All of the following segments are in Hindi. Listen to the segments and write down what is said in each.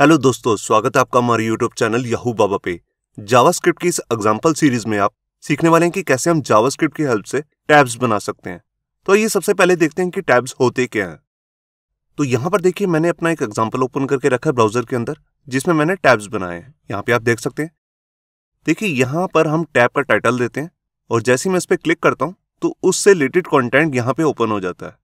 हेलो दोस्तों स्वागत है आपका हमारे यूट्यूब चैनल याहू बाबा पे जावास्क्रिप्ट की इस एग्जाम्पल सीरीज में आप सीखने वाले हैं कि कैसे हम जावास्क्रिप्ट की हेल्प से टैब्स बना सकते हैं तो ये सबसे पहले देखते हैं कि टैब्स होते क्या हैं तो यहाँ पर देखिए मैंने अपना एक एग्जाम्पल ओपन करके रखा है ब्राउजर के अंदर जिसमें मैंने टैब्स बनाए हैं यहाँ पे आप देख सकते हैं देखिए यहाँ पर हम टैब का टाइटल देते हैं और जैसे ही मैं इस पर क्लिक करता हूँ तो उससे रिलेटेड कॉन्टेंट यहाँ पे ओपन हो जाता है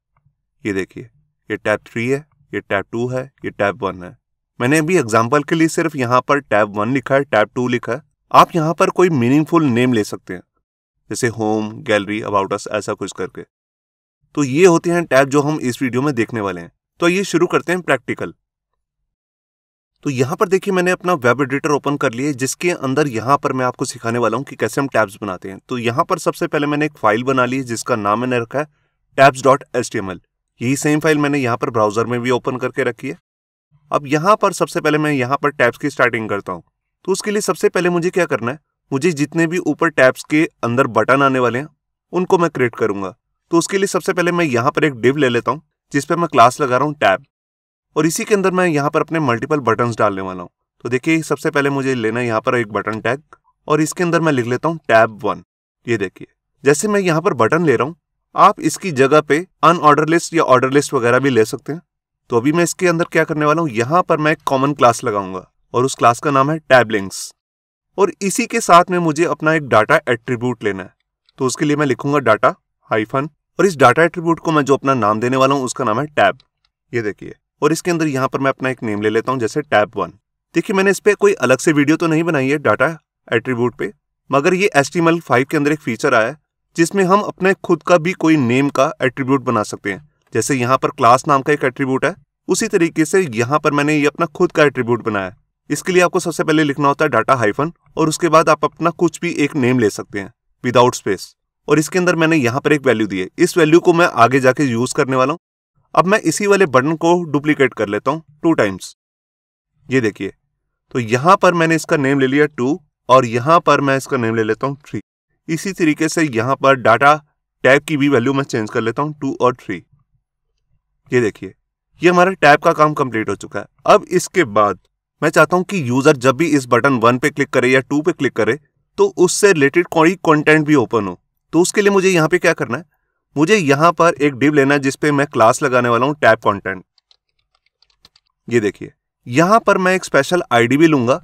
ये देखिए ये टैब थ्री है ये टैब टू है ये टैब वन है मैंने अभी एग्जाम्पल के लिए सिर्फ यहाँ पर टैब वन लिखा है टैब टू लिखा है आप यहाँ पर कोई मीनिंगफुल नेम ले सकते हैं जैसे होम गैलरी अबाउट अस ऐसा कुछ करके तो ये होते हैं टैब जो हम इस वीडियो में देखने वाले हैं तो ये शुरू करते हैं प्रैक्टिकल तो यहाँ पर देखिए मैंने अपना वेब एडिटर ओपन कर लिया जिसके अंदर यहाँ पर मैं आपको सिखाने वाला हूँ कि कैसे हम टैब्स बनाते हैं तो यहाँ पर सबसे पहले मैंने एक फाइल बना ली जिसका नाम मैंने रखा है tabs dot S T M L यही सेम फाइल मैंने यहाँ पर ब्राउजर में भी ओपन करके रखी है अब यहाँ पर सबसे पहले मैं यहाँ पर टैब्स की स्टार्टिंग करता हूँ तो उसके लिए सबसे पहले मुझे क्या करना है मुझे जितने भी ऊपर टैब्स के अंदर बटन आने वाले हैं उनको मैं क्रिएट करूंगा तो उसके लिए सबसे पहले मैं यहाँ पर एक डिव ले लेता हूँ जिसपे मैं क्लास लगा रहा हूँ टैब और इसी के अंदर मैं यहाँ पर अपने मल्टीपल बटन डालने वाला हूँ तो देखिए सबसे पहले मुझे लेना है यहाँ पर एक बटन टैग और इसके अंदर मैं लिख लेता हूँ टैब वन ये देखिए जैसे मैं यहाँ पर बटन ले रहा हूँ आप इसकी जगह पे अनऑर्डर लिस्ट या ऑर्डर लिस्ट वगैरह भी ले सकते हैं तो अभी मैं इसके अंदर क्या करने वाला हूँ यहां पर मैं एक कॉमन क्लास लगाऊंगा और उस क्लास का नाम है टैबलिंग्स और इसी के साथ में मुझे अपना एक डाटा एट्रीब्यूट लेना है तो उसके लिए मैं लिखूंगा डाटा हाइफन और इस डाटा एट्रीब्यूट को मैं जो अपना नाम देने वाला हूँ उसका नाम है टैब ये देखिए और इसके अंदर यहाँ पर मैं अपना एक नेम ले लेता हूँ जैसे टैब वन देखिए मैंने इस पर कोई अलग से वीडियो तो नहीं बनाई है डाटा एट्रीब्यूट पे मगर ये एस टी के अंदर एक फीचर आया है जिसमें हम अपने खुद का भी कोई नेम का एट्रीब्यूट बना सकते हैं जैसे यहाँ पर क्लास नाम का एक एट्रीब्यूट है उसी तरीके से यहाँ पर मैंने ये अपना खुद का एट्रीब्यूट बनाया इसके लिए आपको सबसे पहले लिखना होता है डाटा हाइफन और उसके बाद आप अपना कुछ भी एक नेम ले सकते हैं विदाउट स्पेस और इसके अंदर मैंने यहाँ पर एक वैल्यू दी है इस वैल्यू को मैं आगे जाके यूज करने वाला हूँ अब मैं इसी वाले बटन को डुप्लीकेट कर लेता हूँ टू टाइम्स ये देखिए तो यहाँ पर मैंने इसका नेम ले लिया टू और यहाँ पर मैं इसका नेम ले लेता हूँ थ्री इसी तरीके से यहाँ पर डाटा टैग की भी वैल्यू मैं चेंज कर लेता हूँ टू और थ्री ये देखिए ये हमारा टैब का काम कंप्लीट हो चुका है अब इसके बाद मैं चाहता हूं कि यूजर जब भी इस बटन वन पे क्लिक करे या टू पे क्लिक करे तो उससे रिलेटेड कोई कंटेंट भी ओपन हो तो उसके लिए मुझे यहां पे क्या करना है मुझे यहां पर एक डिव लेना है जिसपे मैं क्लास लगाने वाला हूँ टैब कॉन्टेंट ये देखिए यहां पर मैं एक स्पेशल आईडी भी लूंगा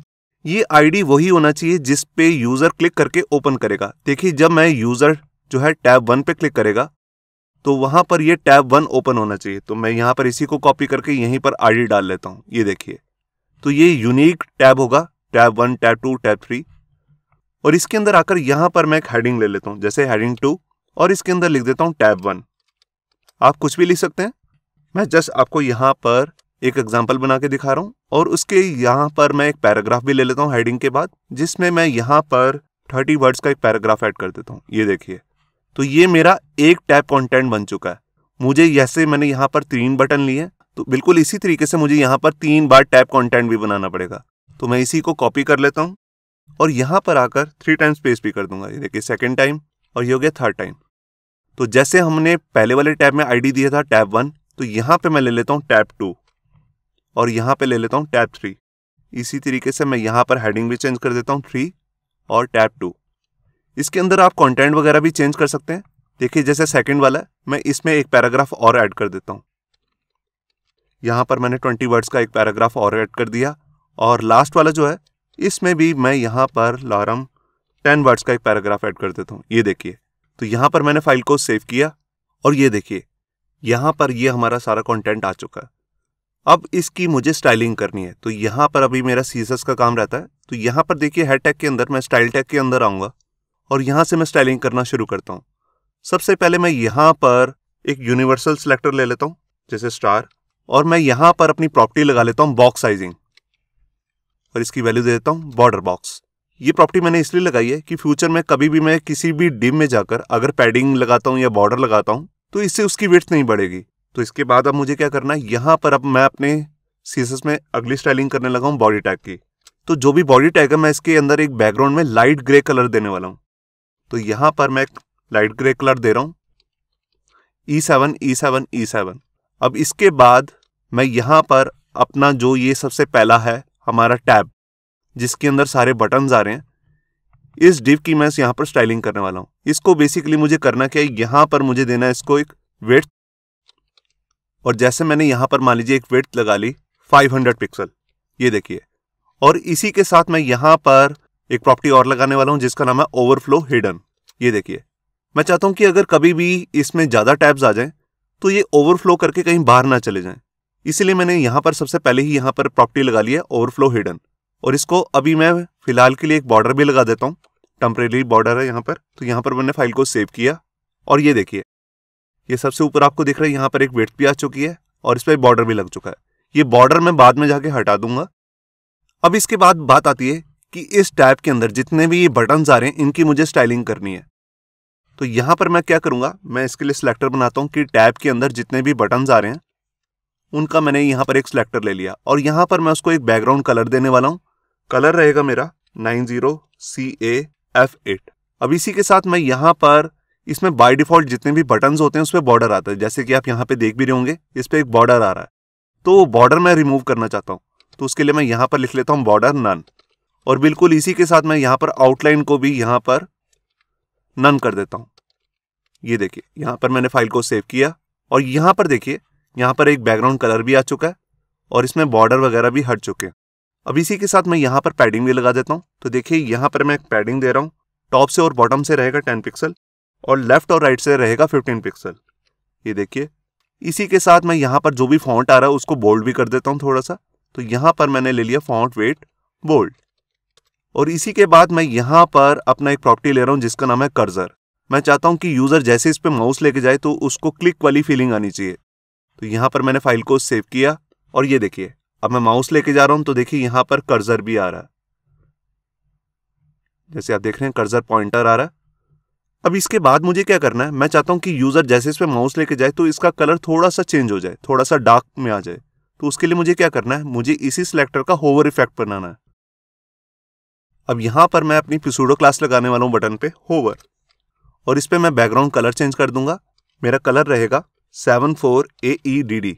ये आईडी वही होना चाहिए जिसपे यूजर क्लिक करके ओपन करेगा देखिए जब मैं यूजर जो है टैब वन पे क्लिक करेगा तो वहां पर ये टैब वन ओपन होना चाहिए तो मैं यहां पर इसी को कॉपी करके यहीं पर आईडी डाल लेता हूँ ये देखिए तो ये यूनिक टैब होगा tab one tab two tab three और इसके अंदर आकर यहां पर मैं एक हेडिंग ले लेता हूँ जैसे हेडिंग टू और इसके अंदर लिख देता हूँ टैब वन आप कुछ भी लिख सकते हैं मैं जस्ट आपको यहां पर एक एग्जाम्पल बना के दिखा रहा हूँ और उसके यहां पर मैं एक पैराग्राफ भी ले लेता हूँ हेडिंग के बाद जिसमें मैं यहां पर थर्टी वर्ड्स का एक पैराग्राफ ऐड कर देता हूँ ये देखिए तो ये मेरा एक टैप कंटेंट बन चुका है मुझे जैसे मैंने यहाँ पर तीन बटन लिए तो बिल्कुल इसी तरीके से मुझे यहाँ पर तीन बार टैप कंटेंट भी बनाना पड़ेगा तो मैं इसी को कॉपी कर लेता हूँ और यहाँ पर आकर थ्री टाइम स्पेस भी कर दूंगा ये देखिए सेकेंड टाइम और ये हो गया थर्ड टाइम तो जैसे हमने पहले वाले टैब में आईडी दिया था टैब वन तो यहाँ पे मैं ले लेता हूँ टैब टू और यहाँ पे ले लेता हूँ टैब थ्री इसी तरीके से मैं यहाँ पर हेडिंग भी चेंज कर देता हूँ थ्री और टैब टू इसके अंदर आप कंटेंट वगैरह भी चेंज कर सकते हैं देखिए जैसे सेकंड वाला मैं इसमें एक पैराग्राफ और ऐड कर देता हूँ यहाँ पर मैंने ट्वेंटी वर्ड्स का एक पैराग्राफ और ऐड कर दिया और लास्ट वाला जो है इसमें भी मैं यहाँ पर लॉरम टेन वर्ड्स का एक पैराग्राफ ऐड कर देता हूँ ये देखिए तो यहाँ पर मैंने फाइल को सेव किया और ये देखिए यहाँ पर ये हमारा सारा कंटेंट आ चुका है अब इसकी मुझे स्टाइलिंग करनी है तो यहाँ पर अभी मेरा सीसस का काम रहता है तो यहाँ पर देखिए हेड टैग के अंदर मैं स्टाइल टैग के अंदर आऊँगा और यहाँ से मैं स्टाइलिंग करना शुरू करता हूँ सबसे पहले मैं यहाँ पर एक यूनिवर्सल सिलेक्टर ले लेता हूँ जैसे स्टार और मैं यहाँ पर अपनी प्रॉपर्टी लगा लेता हूँ बॉक्स साइजिंग और इसकी वैल्यू दे देता हूँ बॉर्डर बॉक्स ये प्रॉपर्टी मैंने इसलिए लगाई है कि फ्यूचर में कभी भी मैं किसी भी डिम में जाकर अगर पैडिंग लगाता हूँ या बॉर्डर लगाता हूँ तो इससे उसकी वेट नहीं बढ़ेगी तो इसके बाद अब मुझे क्या करना है यहाँ पर अब मैं अपने सीसस में अगली स्टाइलिंग करने लगा हूँ बॉडी टैग की तो जो भी बॉडी टैग है मैं इसके अंदर एक बैकग्राउंड में लाइट ग्रे कलर देने वाला हूँ तो यहां पर मैं लाइट ग्रे कलर दे रहा हूं ई सेवन ई सेवन अब इसके बाद मैं यहां पर अपना जो ये सबसे पहला है हमारा टैब जिसके अंदर सारे बटन आ रहे हैं इस डिव की मैं यहां पर स्टाइलिंग करने वाला हूं इसको बेसिकली मुझे करना क्या है यहां पर मुझे देना है इसको एक वेट और जैसे मैंने यहां पर मान लीजिए एक वेट लगा ली 500 पिक्सल ये देखिए और इसी के साथ मैं यहां पर एक प्रॉपर्टी और लगाने वाला हूँ जिसका नाम है ओवरफ्लो हिडन ये देखिए मैं चाहता हूँ कि अगर कभी भी इसमें ज़्यादा टैब्स आ जाएं तो ये ओवरफ्लो करके कहीं बाहर ना चले जाएं इसीलिए मैंने यहाँ पर सबसे पहले ही यहाँ पर प्रॉपर्टी लगा ली है ओवरफ्लो हिडन और इसको अभी मैं फिलहाल के लिए एक बॉर्डर भी लगा देता हूँ टेम्परेरी बॉर्डर है यहाँ पर तो यहाँ पर मैंने फाइल को सेव किया और ये देखिए ये सबसे ऊपर आपको दिख रहा है यहाँ पर एक वेट भी आ चुकी है और इस पर बॉर्डर भी लग चुका है ये बॉर्डर मैं बाद में जाके हटा दूंगा अब इसके बाद बात आती है कि इस टैब के अंदर जितने भी ये बटन्स आ रहे हैं इनकी मुझे स्टाइलिंग करनी है तो यहाँ पर मैं क्या करूँगा मैं इसके लिए सिलेक्टर बनाता हूँ कि टैब के अंदर जितने भी बटन्स आ रहे हैं उनका मैंने यहाँ पर एक सिलेक्टर ले लिया और यहाँ पर मैं उसको एक बैकग्राउंड कलर देने वाला हूँ कलर रहेगा मेरा nine zero C A F eight अब इसी के साथ मैं यहाँ पर इसमें बाय डिफॉल्ट जितने भी बटन्स होते हैं उस पर बॉर्डर आता है जैसे कि आप यहाँ पे देख भी रहे होंगे इस पर एक बॉर्डर आ रहा है तो बॉर्डर मैं रिमूव करना चाहता हूँ तो उसके लिए मैं यहाँ पर लिख लेता हूँ बॉर्डर नन और बिल्कुल इसी के साथ मैं यहाँ पर आउटलाइन को भी यहाँ पर नन कर देता हूँ ये देखिए यहां पर मैंने फाइल को सेव किया और यहाँ पर देखिए यहाँ पर एक बैकग्राउंड कलर भी आ चुका है और इसमें बॉर्डर वगैरह भी हट चुके हैं अब इसी के साथ मैं यहाँ पर पैडिंग भी लगा देता हूँ तो देखिए यहां पर मैं एक पैडिंग दे रहा हूँ टॉप से और बॉटम से रहेगा टेन पिक्सल और लेफ्ट और राइट से रहेगा फिफ्टीन पिक्सल ये देखिए इसी के साथ मैं यहाँ पर जो भी फॉन्ट आ रहा है उसको बोल्ड भी कर देता हूँ थोड़ा सा तो यहाँ पर मैंने ले लिया फॉन्ट वेट बोल्ड और इसी के बाद मैं यहाँ पर अपना एक प्रॉपर्टी ले रहा हूँ जिसका नाम है कर्जर मैं चाहता हूँ कि यूज़र जैसे इस पर माउस लेके जाए तो उसको क्लिक वाली फीलिंग आनी चाहिए तो यहाँ पर मैंने फाइल को सेव किया और ये देखिए अब मैं माउस लेके जा रहा हूँ तो देखिए यहाँ पर कर्जर भी आ रहा है जैसे आप देख रहे हैं कर्जर पॉइंटर आ रहा है अब इसके बाद मुझे क्या करना है मैं चाहता हूँ कि यूज़र जैसे इस पर माउस लेके जाए तो इसका कलर थोड़ा सा चेंज हो जाए थोड़ा सा डार्क में आ जाए तो उसके लिए मुझे क्या करना है मुझे इसी सिलेक्टर का होवर इफेक्ट बनाना है अब यहाँ पर मैं अपनी पिसूडो क्लास लगाने वाला हूँ बटन पे होवर और इस पर मैं बैकग्राउंड कलर चेंज कर दूंगा मेरा कलर रहेगा seven four A E D D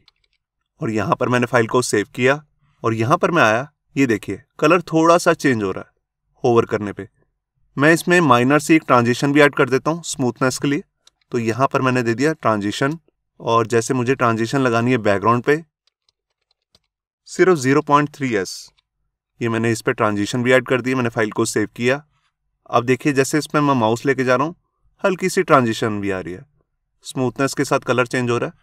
और यहाँ पर मैंने फाइल को सेव किया और यहाँ पर मैं आया ये देखिए कलर थोड़ा सा चेंज हो रहा है होवर करने पे मैं इसमें माइनर से एक ट्रांजिशन भी ऐड कर देता हूँ स्मूथनेस के लिए तो यहाँ पर मैंने दे दिया ट्रांजिशन और जैसे मुझे ट्रांजिशन लगानी है बैकग्राउंड पे सिर्फ जीरो पॉइंट थ्री एस ये मैंने इस पर ट्रांजिशन भी ऐड कर दी मैंने फाइल को सेव किया अब देखिए जैसे इस पर मैं माउस लेके जा रहा हूँ हल्की सी ट्रांजिशन भी आ रही है स्मूथनेस के साथ कलर चेंज हो रहा है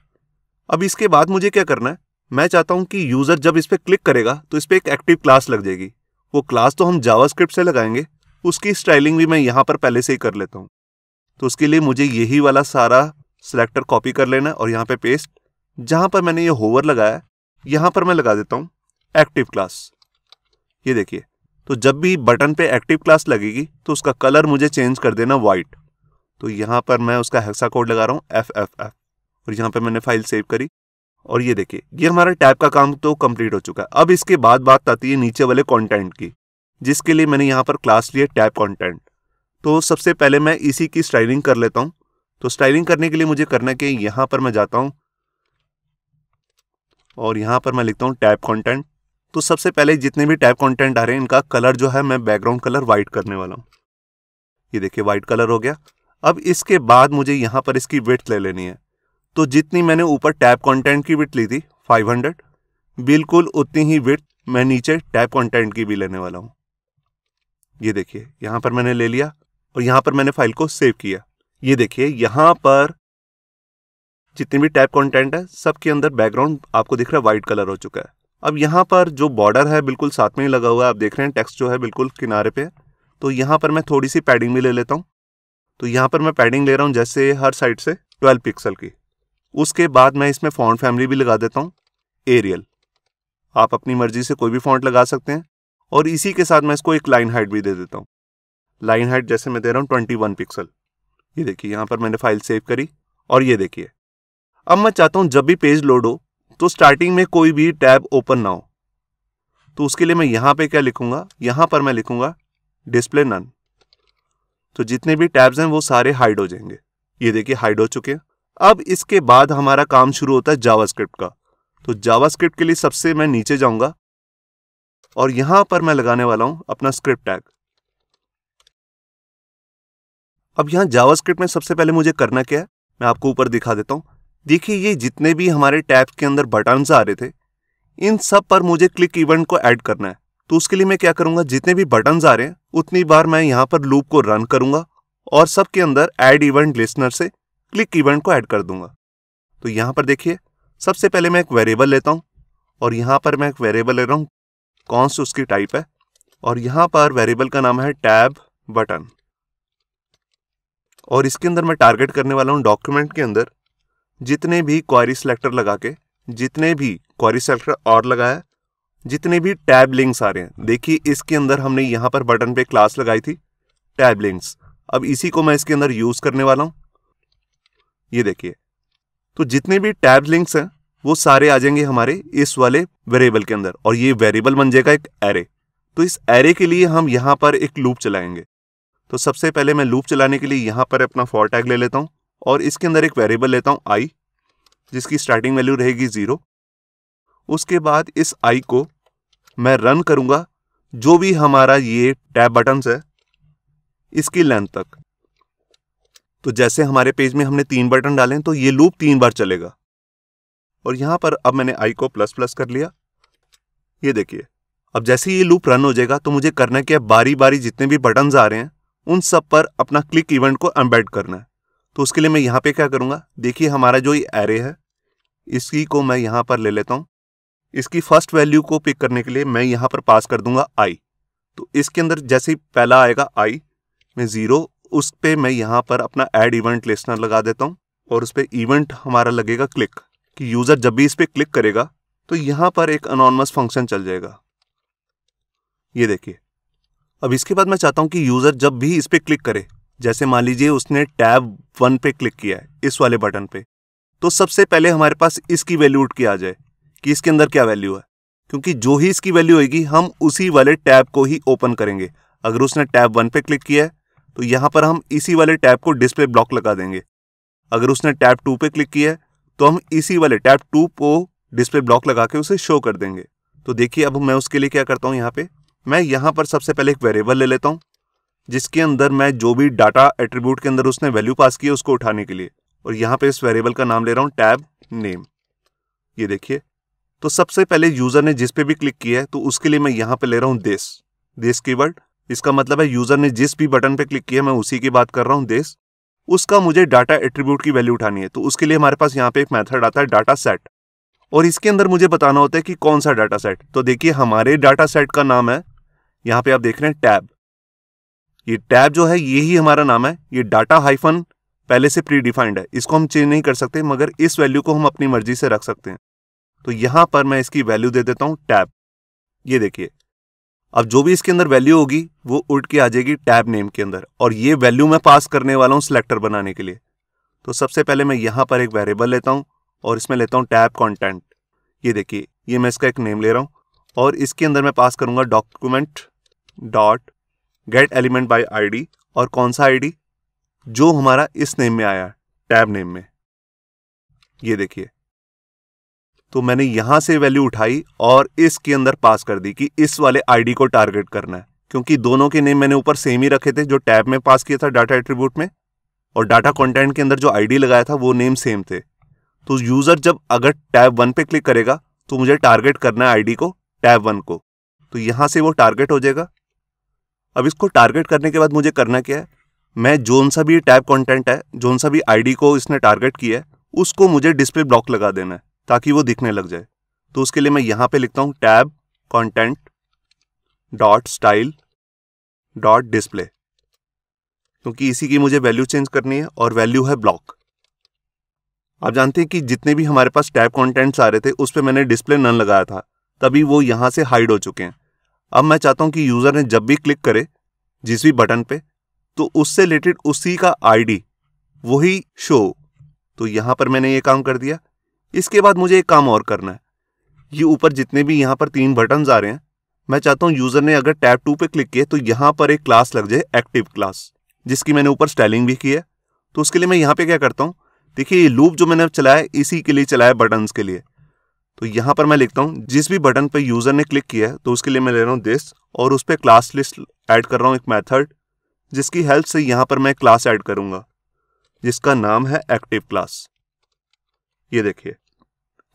अब इसके बाद मुझे क्या करना है मैं चाहता हूँ कि यूज़र जब इस पर क्लिक करेगा तो इस पर एक एक्टिव क्लास लग जाएगी वो क्लास तो हम जावास्क्रिप्ट से लगाएंगे उसकी स्टाइलिंग भी मैं यहाँ पर पहले से ही कर लेता हूँ तो उसके लिए मुझे यही वाला सारा सिलेक्टर कॉपी कर लेना और यहाँ पे पेस्ट जहाँ पर मैंने ये होवर लगाया यहाँ पर मैं लगा देता हूँ एक्टिव क्लास ये देखिए तो जब भी बटन पे एक्टिव क्लास लगेगी तो उसका कलर मुझे चेंज कर देना वाइट तो यहाँ पर मैं उसका हेक्सा कोड लगा रहा हूँ एफ एफ एफ और यहाँ पर मैंने फाइल सेव करी और ये देखिए ये हमारा टैब का काम तो कंप्लीट हो चुका है अब इसके बाद बात आती है नीचे वाले कंटेंट की जिसके लिए मैंने यहाँ पर क्लास लिया टैब कंटेंट तो सबसे पहले मैं इसी की स्टाइलिंग कर लेता हूँ तो स्टाइलिंग करने के लिए मुझे करना कि यहाँ पर मैं जाता हूँ और यहाँ पर मैं लिखता हूँ टैब कंटेंट तो सबसे पहले जितने भी टैब कंटेंट आ रहे हैं इनका कलर जो है मैं बैकग्राउंड कलर व्हाइट करने वाला हूँ ये देखिए वाइट कलर हो गया अब इसके बाद मुझे यहाँ पर इसकी विथ ले लेनी है तो जितनी मैंने ऊपर टैब कंटेंट की विथ ली थी 500 बिल्कुल उतनी ही विथ मैं नीचे टैब कॉन्टेंट की भी लेने वाला हूँ ये देखिए यहाँ पर मैंने ले लिया और यहाँ पर मैंने फाइल को सेव किया ये देखिए यहाँ पर जितनी भी टैब कंटेंट है सबके अंदर बैकग्राउंड आपको दिख रहा है वाइट कलर हो चुका है अब यहाँ पर जो बॉर्डर है बिल्कुल साथ में ही लगा हुआ है आप देख रहे हैं टेक्स्ट जो है बिल्कुल किनारे पे तो यहाँ पर मैं थोड़ी सी पैडिंग भी ले लेता हूँ तो यहाँ पर मैं पैडिंग ले रहा हूँ जैसे हर साइड से 12 पिक्सल की उसके बाद मैं इसमें फ़ॉन्ट फैमिली भी लगा देता हूँ एरियल आप अपनी मर्जी से कोई भी फ़ॉन्ट लगा सकते हैं और इसी के साथ मैं इसको एक लाइन हाइट भी दे देता हूँ लाइन हाइट जैसे मैं दे रहा हूँ ट्वेंटी वन पिक्सल ये देखिए यहाँ पर मैंने फाइल सेव करी और ये देखिए अब मैं चाहता हूँ जब भी पेज लोड हो तो स्टार्टिंग में कोई भी टैब ओपन ना हो तो उसके लिए मैं यहां पे क्या लिखूंगा यहां पर मैं लिखूंगा डिस्प्ले नन तो जितने भी टैब्स हैं वो सारे हाइड हो जाएंगे ये देखिए हाइड हो चुके हैं अब इसके बाद हमारा काम शुरू होता है जावास्क्रिप्ट का तो जावास्क्रिप्ट के लिए सबसे मैं नीचे जाऊंगा और यहां पर मैं लगाने वाला हूं अपना स्क्रिप्ट टैग अब यहां जावास्क्रिप्ट में सबसे पहले मुझे करना क्या है मैं आपको ऊपर दिखा देता हूं देखिए ये जितने भी हमारे टैब के अंदर बटन्स आ रहे थे इन सब पर मुझे क्लिक इवेंट को ऐड करना है तो उसके लिए मैं क्या करूँगा जितने भी बटन्स आ रहे हैं उतनी बार मैं यहाँ पर लूप को रन करूँगा और सबके अंदर ऐड इवेंट लिस्नर से क्लिक इवेंट को ऐड कर दूंगा तो यहाँ पर देखिए सबसे पहले मैं एक वेरिएबल लेता हूँ और यहाँ पर मैं एक वेरिएबल ले रहा हूँ कौन से उसकी टाइप है और यहाँ पर वेरिएबल का नाम है टैब बटन और इसके अंदर मैं टारगेट करने वाला हूँ डॉक्यूमेंट के अंदर जितने भी क्वारी सेलेक्टर लगा के जितने भी क्वारी सेलेक्टर और लगाया जितने भी टैब लिंक्स आ रहे हैं देखिए इसके अंदर हमने यहाँ पर बटन पे क्लास लगाई थी टैब लिंक्स अब इसी को मैं इसके अंदर यूज़ करने वाला हूँ ये देखिए तो जितने भी टैब लिंक्स हैं वो सारे आ जाएंगे हमारे इस वाले वेरिएबल के अंदर और ये वेरिएबल बन जाएगा एक एरे तो इस एरे के लिए हम यहाँ पर एक लूप चलाएंगे तो सबसे पहले मैं लूप चलाने के लिए यहाँ पर अपना फॉर टैग ले लेता हूँ और इसके अंदर एक वेरिएबल लेता हूँ आई जिसकी स्टार्टिंग वैल्यू रहेगी ज़ीरो उसके बाद इस आई को मैं रन करूँगा जो भी हमारा ये टैब बटन्स है इसकी लेंथ तक तो जैसे हमारे पेज में हमने तीन बटन डाले तो ये लूप तीन बार चलेगा और यहाँ पर अब मैंने आई को प्लस प्लस कर लिया ये देखिए अब जैसे ये लूप रन हो जाएगा तो मुझे करना क्या बारी बारी जितने भी बटन्स आ रहे हैं उन सब पर अपना क्लिक इवेंट को एम्बेड करना है तो उसके लिए मैं यहाँ पे क्या करूँगा देखिए हमारा जो ये एरे है इसकी को मैं यहाँ पर ले लेता हूँ इसकी फर्स्ट वैल्यू को पिक करने के लिए मैं यहाँ पर पास कर दूंगा आई तो इसके अंदर जैसे ही पहला आएगा आई में ज़ीरो उस पर मैं यहाँ पर अपना एड इवेंट लिस्टनर लगा देता हूँ और उस पर इवेंट हमारा लगेगा क्लिक कि यूज़र जब भी इस पर क्लिक करेगा तो यहाँ पर एक अनोनमस फंक्शन चल जाएगा ये देखिए अब इसके बाद मैं चाहता हूँ कि यूज़र जब भी इस पर क्लिक करे जैसे मान लीजिए उसने टैब वन पे क्लिक किया है इस वाले बटन पे तो सबसे पहले हमारे पास इसकी वैल्यू उठ के आ जाए कि इसके अंदर क्या वैल्यू है क्योंकि जो ही इसकी वैल्यू होगी हम उसी वाले टैब को ही ओपन करेंगे अगर उसने टैब वन पे क्लिक किया है तो यहाँ पर हम इसी वाले टैब को डिस्प्ले ब्लॉक लगा देंगे अगर उसने टैब टू पे क्लिक किया है तो हम इसी वाले टैब टू को डिस्प्ले ब्लॉक लगा के उसे शो कर देंगे तो देखिए अब मैं उसके लिए क्या करता हूँ यहाँ पे मैं यहाँ पर सबसे पहले एक वेरिएबल ले लेता हूँ जिसके अंदर मैं जो भी डाटा एट्रीब्यूट के अंदर उसने वैल्यू पास की है उसको उठाने के लिए और यहाँ पे इस वेरिएबल का नाम ले रहा हूँ टैब नेम ये देखिए तो सबसे पहले यूज़र ने जिस पे भी क्लिक किया है तो उसके लिए मैं यहाँ पे ले रहा हूँ देश देश की वर्ड इसका मतलब है यूज़र ने जिस भी बटन पर क्लिक किया मैं उसी की बात कर रहा हूँ देश उसका मुझे डाटा एट्रीब्यूट की वैल्यू उठानी है तो उसके लिए हमारे पास यहाँ पे एक मैथड आता है डाटा सेट और इसके अंदर मुझे बताना होता है कि कौन सा डाटा सेट तो देखिए हमारे डाटा सेट का नाम है यहाँ पे आप देख रहे हैं टैब ये टैब जो है ये ही हमारा नाम है ये डाटा हाइफन पहले से प्री डिफाइंड है इसको हम चेंज नहीं कर सकते मगर इस वैल्यू को हम अपनी मर्जी से रख सकते हैं तो यहां पर मैं इसकी वैल्यू दे देता हूं टैब ये देखिए अब जो भी इसके अंदर वैल्यू होगी वो उठ के आ जाएगी टैब नेम के अंदर और ये वैल्यू मैं पास करने वाला हूं सिलेक्टर बनाने के लिए तो सबसे पहले मैं यहां पर एक वेरिएबल लेता हूं और इसमें लेता हूं टैब कॉन्टेंट ये देखिए ये मैं इसका एक नेम ले रहा हूं और इसके अंदर मैं पास करूंगा document dot get element by I और कौन सा आई जो हमारा इस नेम में आया टैब नेम में ये देखिए तो मैंने यहां से वैल्यू उठाई और इसके अंदर पास कर दी कि इस वाले आईडी को टारगेट करना है क्योंकि दोनों के नेम मैंने ऊपर सेम ही रखे थे जो टैब में पास किया था डाटा एट्रीब्यूट में और डाटा कंटेंट के अंदर जो आईडी लगाया था वो नेम सेम थे तो यूज़र जब अगर टैब वन पे क्लिक करेगा तो मुझे टारगेट करना है आई को टैब वन को तो यहां से वो टारगेट हो जाएगा अब इसको टारगेट करने के बाद मुझे करना क्या है मैं जोन सा भी टैब कंटेंट है जोन सा भी आईडी को इसने टारगेट किया है उसको मुझे डिस्प्ले ब्लॉक लगा देना है ताकि वो दिखने लग जाए तो उसके लिए मैं यहाँ पे लिखता हूँ tab content dot style dot display क्योंकि इसी की मुझे वैल्यू चेंज करनी है और वैल्यू है ब्लॉक आप जानते हैं कि जितने भी हमारे पास टैब कॉन्टेंट्स आ रहे थे उस पर मैंने डिस्प्ले नन लगाया था तभी वो यहाँ से हाइड हो चुके हैं अब मैं चाहता हूं कि यूज़र ने जब भी क्लिक करे जिस भी बटन पे तो उससे रिलेटेड उसी का आईडी वही शो तो यहां पर मैंने ये काम कर दिया इसके बाद मुझे एक काम और करना है ये ऊपर जितने भी यहाँ पर तीन बटन आ रहे हैं मैं चाहता हूँ यूज़र ने अगर टैब टू पे क्लिक किया तो यहां पर एक क्लास लग जाए एक्टिव क्लास जिसकी मैंने ऊपर स्टाइलिंग भी की है तो उसके लिए मैं यहाँ पे क्या करता हूँ देखिए ये लूप जो मैंने चलाया इसी के लिए चलाया बटन्स के लिए तो यहाँ पर मैं लिखता हूँ जिस भी बटन पर यूज़र ने क्लिक किया है तो उसके लिए मैं ले रहा हूँ दिस और उस पर क्लास लिस्ट ऐड कर रहा हूँ एक मैथड जिसकी हेल्प से यहाँ पर मैं क्लास ऐड करूँगा जिसका नाम है एक्टिव क्लास ये देखिए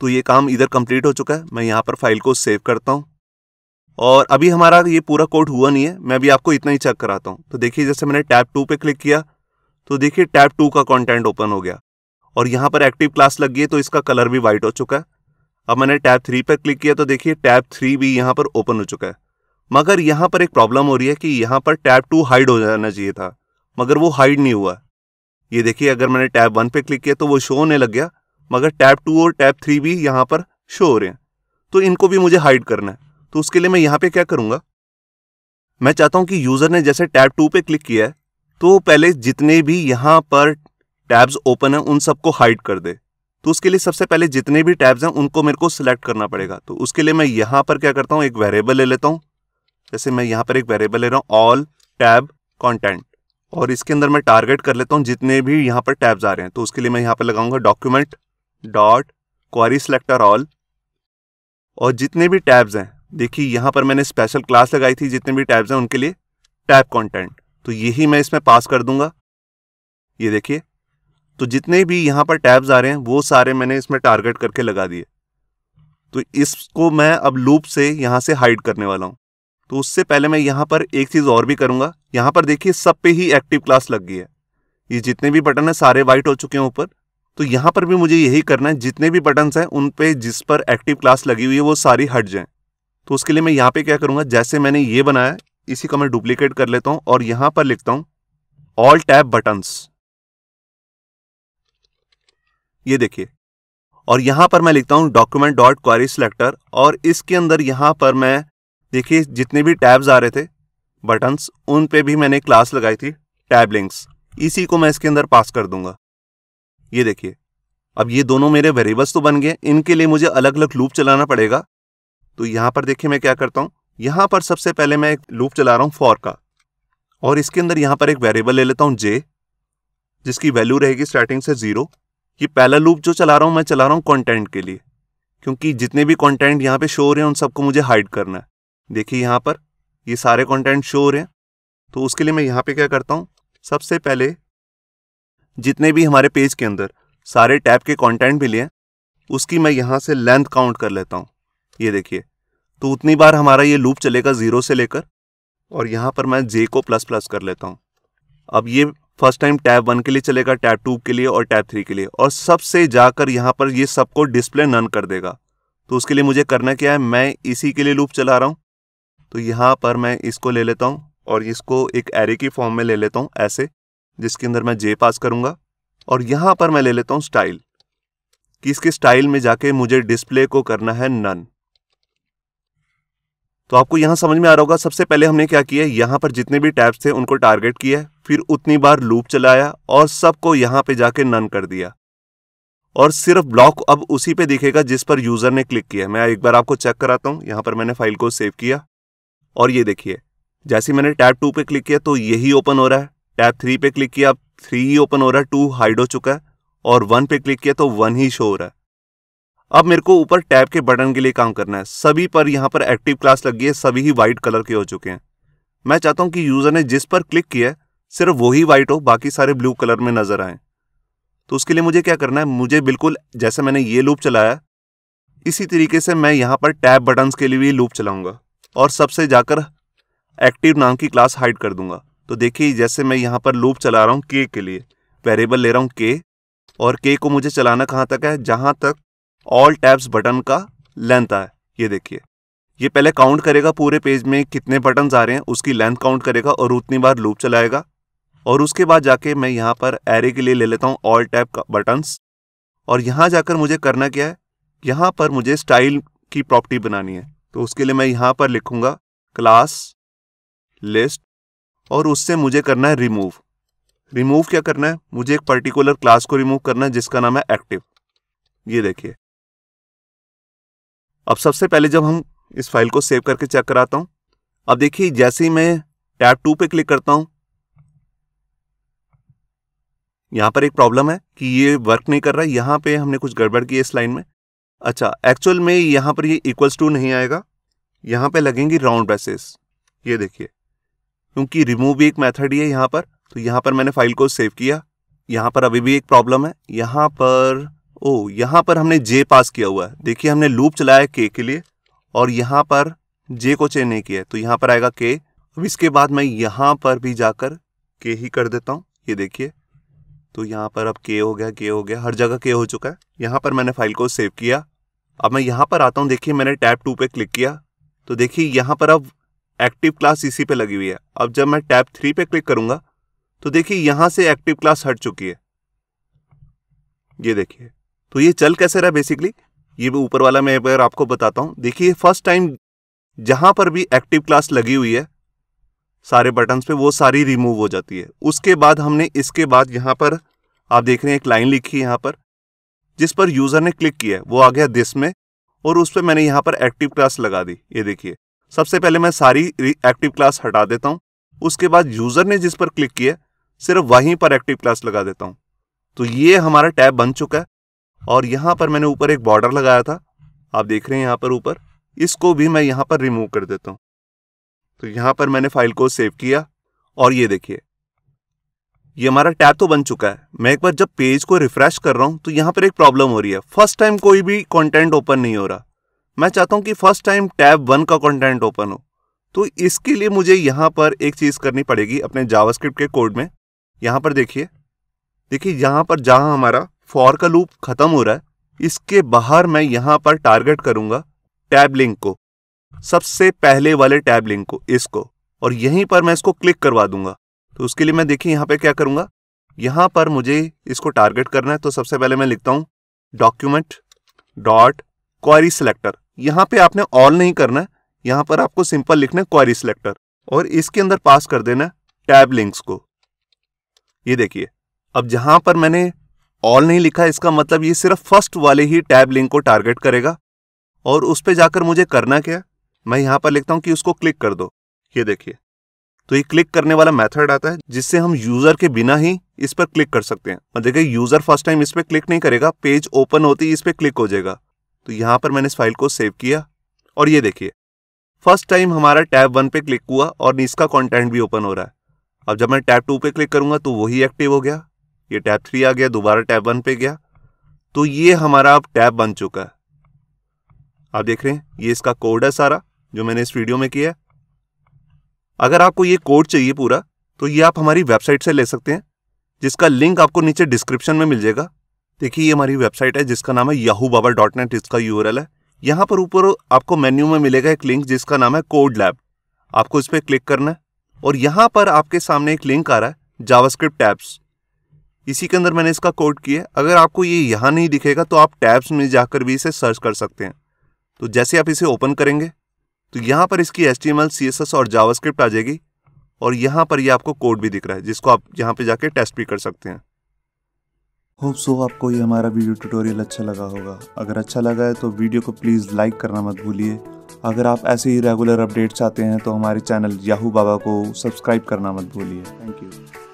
तो ये काम इधर कंप्लीट हो चुका है मैं यहाँ पर फाइल को सेव करता हूँ और अभी हमारा ये पूरा कोड हुआ नहीं है मैं अभी आपको इतना ही चेक कराता हूँ तो देखिए जैसे मैंने टैब टू पे क्लिक किया तो देखिए टैब टू का कंटेंट ओपन हो गया और यहाँ पर एक्टिव क्लास गई है तो इसका कलर भी वाइट हो चुका है अब मैंने टैब थ्री पर क्लिक किया तो देखिए टैब थ्री भी यहाँ पर ओपन हो चुका है मगर यहाँ पर एक प्रॉब्लम हो रही है कि यहाँ पर टैब टू हाइड हो जाना चाहिए था मगर वो हाइड नहीं हुआ ये देखिए अगर मैंने टैब वन पे क्लिक किया तो वो शो होने लग गया मगर टैब टू और टैब थ्री भी यहाँ पर शो हो रहे हैं तो इनको भी मुझे हाइड करना है तो उसके लिए मैं यहाँ पे क्या करूँगा मैं चाहता हूँ कि यूज़र ने जैसे टैब टू पे क्लिक किया है तो पहले जितने भी यहाँ पर टैब्स ओपन हैं उन सबको हाइड कर दे तो उसके लिए सबसे पहले जितने भी टैब्स हैं उनको मेरे को सिलेक्ट करना पड़ेगा तो उसके लिए मैं यहाँ पर क्या करता हूँ एक वेरिएबल ले लेता हूँ जैसे मैं यहाँ पर एक वेरिएबल ले रहा हूँ ऑल टैब कॉन्टेंट और इसके अंदर मैं टारगेट कर लेता हूँ जितने भी यहाँ पर टैब्स आ रहे हैं तो उसके लिए मैं यहाँ पर लगाऊंगा document dot query selector all और जितने भी टैब्स हैं देखिए यहाँ पर मैंने स्पेशल क्लास लगाई थी जितने भी टैब्स हैं उनके लिए टैब कॉन्टेंट तो यही मैं इसमें पास कर दूंगा ये देखिए तो जितने भी यहाँ पर टैब्स आ रहे हैं वो सारे मैंने इसमें टारगेट करके लगा दिए तो इसको मैं अब लूप से यहाँ से हाइड करने वाला हूँ तो उससे पहले मैं यहाँ पर एक चीज़ और भी करूँगा यहाँ पर देखिए सब पे ही एक्टिव क्लास लग गई है ये जितने भी बटन हैं सारे वाइट हो चुके हैं ऊपर तो यहाँ पर भी मुझे यही करना है जितने भी बटन्स हैं उन पे जिस पर एक्टिव क्लास लगी हुई है वो सारी हट जाए तो उसके लिए मैं यहाँ पे क्या करूँगा जैसे मैंने ये बनाया इसी को मैं डुप्लीकेट कर लेता हूँ और यहाँ पर लिखता हूँ ऑल टैब बटन्स ये देखिए और यहां पर मैं लिखता हूं डॉक्यूमेंट डॉट क्वारी सिलेक्टर और इसके अंदर यहां पर मैं देखिए जितने भी टैब्स आ रहे थे बटन्स उन पे भी मैंने क्लास लगाई थी टैब लिंक्स इसी को मैं इसके अंदर पास कर दूंगा ये देखिए अब ये दोनों मेरे वेरिएबल्स तो बन गए इनके लिए मुझे अलग अलग लूप चलाना पड़ेगा तो यहां पर देखिए मैं क्या करता हूँ यहां पर सबसे पहले मैं एक लूप चला रहा हूं फॉर का और इसके अंदर यहां पर एक वेरिएबल ले लेता हूं जे जिसकी वैल्यू रहेगी स्टार्टिंग से ज़ीरो ये पहला लूप जो चला रहा हूँ मैं चला रहा हूँ कॉन्टेंट के लिए क्योंकि जितने भी कॉन्टेंट यहाँ पे शो हो रहे हैं उन सबको मुझे हाइड करना है देखिए यहाँ पर ये सारे कॉन्टेंट शो हो रहे हैं तो उसके लिए मैं यहाँ पे क्या करता हूँ सबसे पहले जितने भी हमारे पेज के अंदर सारे टैब के कॉन्टेंट मिले हैं उसकी मैं यहाँ से लेंथ काउंट कर लेता हूँ ये देखिए तो उतनी बार हमारा ये लूप चलेगा ज़ीरो से लेकर और यहाँ पर मैं जे को प्लस प्लस कर लेता हूँ अब ये फर्स्ट टाइम टैब वन के लिए चलेगा टैब टू के लिए और टैब थ्री के लिए और सबसे जाकर यहाँ पर ये सबको डिस्प्ले नन कर देगा तो उसके लिए मुझे करना क्या है मैं इसी के लिए लूप चला रहा हूँ तो यहाँ पर मैं इसको ले लेता हूँ और इसको एक एरे की फॉर्म में ले लेता हूँ ऐसे जिसके अंदर मैं जे पास करूँगा और यहाँ पर मैं ले लेता हूँ स्टाइल कि इसके स्टाइल में जाके मुझे डिस्प्ले को करना है नन तो आपको यहाँ समझ में आ रहा होगा सबसे पहले हमने क्या किया यहाँ पर जितने भी टैब्स थे उनको टारगेट किया फिर उतनी बार लूप चलाया और सबको यहाँ पे जाके नन कर दिया और सिर्फ ब्लॉक अब उसी पे दिखेगा जिस पर यूजर ने क्लिक किया मैं एक बार आपको चेक कराता हूँ यहाँ पर मैंने फाइल को सेव किया और ये देखिए जैसे मैंने टैब टू पे क्लिक किया तो यही ओपन हो रहा है टैब थ्री पे क्लिक किया अब थ्री ही ओपन हो रहा है टू हाइड हो चुका है और वन पे क्लिक किया तो वन ही शो हो रहा है अब मेरे को ऊपर टैब के बटन के लिए काम करना है सभी पर यहाँ पर एक्टिव क्लास लगी है सभी ही वाइट कलर के हो चुके हैं मैं चाहता हूँ कि यूज़र ने जिस पर क्लिक किया है सिर्फ वही वाइट हो बाकी सारे ब्लू कलर में नज़र आए तो उसके लिए मुझे क्या करना है मुझे बिल्कुल जैसे मैंने ये लूप चलाया इसी तरीके से मैं यहाँ पर टैब बटन्स के लिए भी लूप चलाऊंगा और सबसे जाकर एक्टिव नाम की क्लास हाइड कर दूंगा तो देखिए जैसे मैं यहाँ पर लूप चला रहा हूँ के के लिए वेरिएबल ले रहा हूँ के और के को मुझे चलाना कहाँ तक है जहाँ तक ऑल टैब्स बटन का लेंथ आया ये देखिए ये पहले काउंट करेगा पूरे पेज में कितने बटन आ रहे हैं उसकी लेंथ काउंट करेगा और उतनी बार लूप चलाएगा और उसके बाद जाके मैं यहाँ पर एरे के लिए ले लेता हूँ ऑल टैप बटन्स और यहाँ जाकर मुझे करना क्या है यहाँ पर मुझे स्टाइल की प्रॉपर्टी बनानी है तो उसके लिए मैं यहाँ पर लिखूँगा क्लास लिस्ट और उससे मुझे करना है रिमूव रिमूव क्या करना है मुझे एक पर्टिकुलर क्लास को रिमूव करना है जिसका नाम है एक्टिव ये देखिए अब सबसे पहले जब हम इस फाइल को सेव करके चेक कराता हूँ अब देखिए जैसे ही मैं टैब टू पे क्लिक करता हूँ यहाँ पर एक प्रॉब्लम है कि ये वर्क नहीं कर रहा है यहाँ पे हमने कुछ गड़बड़ की है इस लाइन में अच्छा एक्चुअल में यहाँ पर ये इक्वल्स टू नहीं आएगा यहाँ पे लगेंगी राउंड ब्रेसेस ये देखिए क्योंकि रिमूव भी एक मैथड ही है यहाँ पर तो यहाँ पर मैंने फाइल को सेव किया यहाँ पर अभी भी एक प्रॉब्लम है यहाँ पर ओ यहाँ पर हमने जे पास किया हुआ है देखिए हमने लूप चलाया के के लिए और यहाँ पर जे को चेंज नहीं किया है तो यहाँ पर आएगा के अब इसके बाद मैं यहाँ पर भी जाकर के ही कर देता हूँ ये देखिए तो यहाँ पर अब के हो गया के हो गया हर जगह के हो चुका है यहाँ पर मैंने फाइल को सेव किया अब मैं यहाँ पर आता हूँ देखिए मैंने टैब टू पर क्लिक किया तो देखिए यहाँ पर अब एक्टिव क्लास इसी पे लगी हुई है अब जब मैं टैब थ्री पे क्लिक करूँगा तो देखिए यहाँ से एक्टिव क्लास हट चुकी है ये देखिए तो ये चल कैसे रहा बेसिकली ये भी ऊपर वाला मैं अगर आपको बताता हूँ देखिए फर्स्ट टाइम जहाँ पर भी एक्टिव क्लास लगी हुई है सारे बटन्स पे वो सारी रिमूव हो जाती है उसके बाद हमने इसके बाद यहाँ पर आप देख रहे हैं एक लाइन लिखी है यहाँ पर जिस पर यूज़र ने क्लिक किया है वो आ गया दिस में और उस पर मैंने यहाँ पर एक्टिव क्लास लगा दी ये देखिए सबसे पहले मैं सारी एक्टिव क्लास हटा देता हूँ उसके बाद यूज़र ने जिस पर क्लिक किया सिर्फ वहीं पर एक्टिव क्लास लगा देता हूँ तो ये हमारा टैब बन चुका है और यहाँ पर मैंने ऊपर एक बॉर्डर लगाया था आप देख रहे हैं यहाँ पर ऊपर इसको भी मैं यहाँ पर रिमूव कर देता हूँ तो यहाँ पर मैंने फाइल को सेव किया और ये देखिए ये हमारा टैब तो बन चुका है मैं एक बार जब पेज को रिफ्रेश कर रहा हूँ तो यहाँ पर एक प्रॉब्लम हो रही है फर्स्ट टाइम कोई भी कॉन्टेंट ओपन नहीं हो रहा मैं चाहता हूँ कि फर्स्ट टाइम टैब वन का कॉन्टेंट ओपन हो तो इसके लिए मुझे यहाँ पर एक चीज़ करनी पड़ेगी अपने जावा के कोड में यहाँ पर देखिए देखिए यहाँ पर जहाँ हमारा फॉर का लूप खत्म हो रहा है इसके बाहर मैं यहां पर टारगेट करूंगा टैब लिंक को सबसे पहले वाले टैब लिंक को इसको और यहीं पर मैं इसको क्लिक करवा दूंगा तो उसके लिए मैं देखिए यहां पे क्या करूंगा यहां पर मुझे इसको टारगेट करना है तो सबसे पहले मैं लिखता हूं डॉक्यूमेंट डॉट क्वारी सिलेक्टर यहां पे आपने ऑल नहीं करना है यहां पर आपको सिंपल लिखना है क्वारी सिलेक्टर और इसके अंदर पास कर देना टैब लिंक्स को ये देखिए अब जहां पर मैंने ऑल नहीं लिखा इसका मतलब ये सिर्फ फर्स्ट वाले ही टैब लिंक को टारगेट करेगा और उस पर जाकर मुझे करना क्या मैं यहां पर लिखता हूं कि उसको क्लिक कर दो ये देखिए तो ये क्लिक करने वाला मेथड आता है जिससे हम यूजर के बिना ही इस पर क्लिक कर सकते हैं मतलब देखिए यूजर फर्स्ट टाइम इस पर क्लिक नहीं करेगा पेज ओपन होते ही इस पर क्लिक हो जाएगा तो यहां पर मैंने इस फाइल को सेव किया और ये देखिए फर्स्ट टाइम हमारा टैब वन पे क्लिक हुआ और इसका कॉन्टेंट भी ओपन हो रहा है अब जब मैं टैब टू पे क्लिक करूंगा तो वही एक्टिव हो गया ये टैप थ्री आ गया दोबारा टैप वन पे गया तो ये हमारा अब टैब बन चुका है आप देख रहे हैं ये इसका कोड है सारा जो मैंने इस वीडियो में किया है अगर आपको ये कोड चाहिए पूरा तो ये आप हमारी वेबसाइट से ले सकते हैं जिसका लिंक आपको नीचे डिस्क्रिप्शन में मिल जाएगा देखिए ये हमारी वेबसाइट है जिसका नाम है याहू बाबा डॉट नेट इसका यू है यहाँ पर ऊपर आपको मेन्यू में मिलेगा एक लिंक जिसका नाम है कोड लैब आपको इस पर क्लिक करना है और यहाँ पर आपके सामने एक लिंक आ रहा है जावास्क्रिप्ट टैब्स इसी के अंदर मैंने इसका कोड किया अगर आपको ये यहाँ नहीं दिखेगा तो आप टैब्स में जाकर भी इसे सर्च कर सकते हैं तो जैसे आप इसे ओपन करेंगे तो यहाँ पर इसकी एस टी और जावास्क्रिप्ट आ जाएगी और यहाँ पर ये आपको कोड भी दिख रहा है जिसको आप यहाँ पे जाके टेस्ट भी कर सकते हैं होप सो आपको ये हमारा वीडियो ट्यूटोरियल अच्छा लगा होगा अगर अच्छा लगा है तो वीडियो को प्लीज़ लाइक करना मत भूलिए अगर आप ऐसे ही रेगुलर अपडेट चाहते हैं तो हमारे चैनल याहू बाबा को सब्सक्राइब करना मत भूलिए थैंक यू